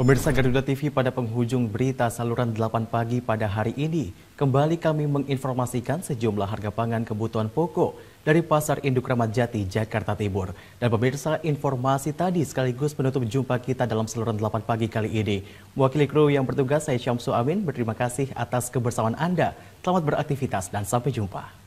Pemirsa Garuda TV pada penghujung berita saluran 8 pagi pada hari ini, kembali kami menginformasikan sejumlah harga pangan kebutuhan pokok dari Pasar Induk Ramadjati Jati, Jakarta Timur. Dan pemirsa, informasi tadi sekaligus penutup jumpa kita dalam saluran 8 pagi kali ini. Wakili kru yang bertugas, saya Syamsu Amin, berterima kasih atas kebersamaan Anda. Selamat beraktivitas dan sampai jumpa.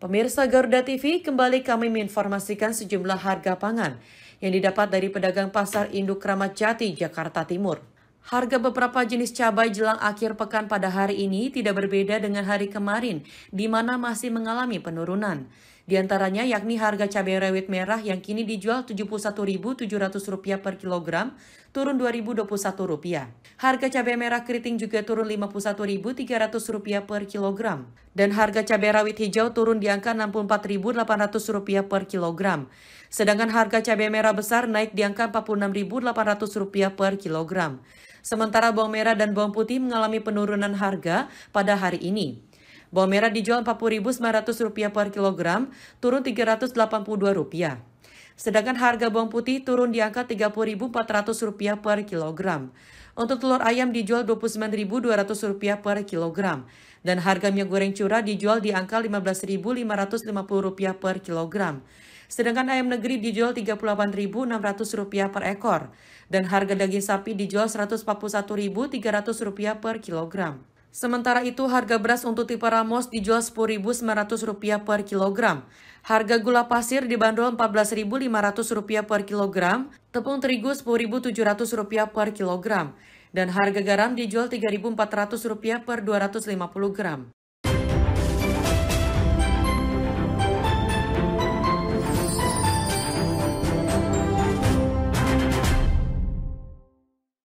Pemirsa Garuda TV, kembali kami menginformasikan sejumlah harga pangan yang didapat dari pedagang pasar Induk Kramat Jati, Jakarta Timur. Harga beberapa jenis cabai jelang akhir pekan pada hari ini tidak berbeda dengan hari kemarin, di mana masih mengalami penurunan. Di antaranya yakni harga cabai rawit merah yang kini dijual Rp71.700 per kilogram, turun Rp2.021. Harga cabai merah keriting juga turun Rp51.300 per kilogram. Dan harga cabai rawit hijau turun di angka Rp64.800 per kilogram. Sedangkan harga cabai merah besar naik di angka Rp46.800 per kilogram. Sementara bawang merah dan bawang putih mengalami penurunan harga pada hari ini. Bawang merah dijual Rp40.900 per kilogram, turun Rp382. Sedangkan harga bawang putih turun di angka Rp30.400 per kilogram. Untuk telur ayam dijual Rp29.200 per kilogram. Dan harga minyak goreng curah dijual di angka Rp15.550 per kilogram. Sedangkan ayam negeri dijual Rp38.600 per ekor. Dan harga daging sapi dijual Rp141.300 per kilogram. Sementara itu, harga beras untuk tipe Ramos dijual Rp10.900 per kilogram. Harga gula pasir dibanderol Rp14.500 per kilogram, tepung terigu Rp10.700 per kilogram, dan harga garam dijual Rp3.400 per 250 gram.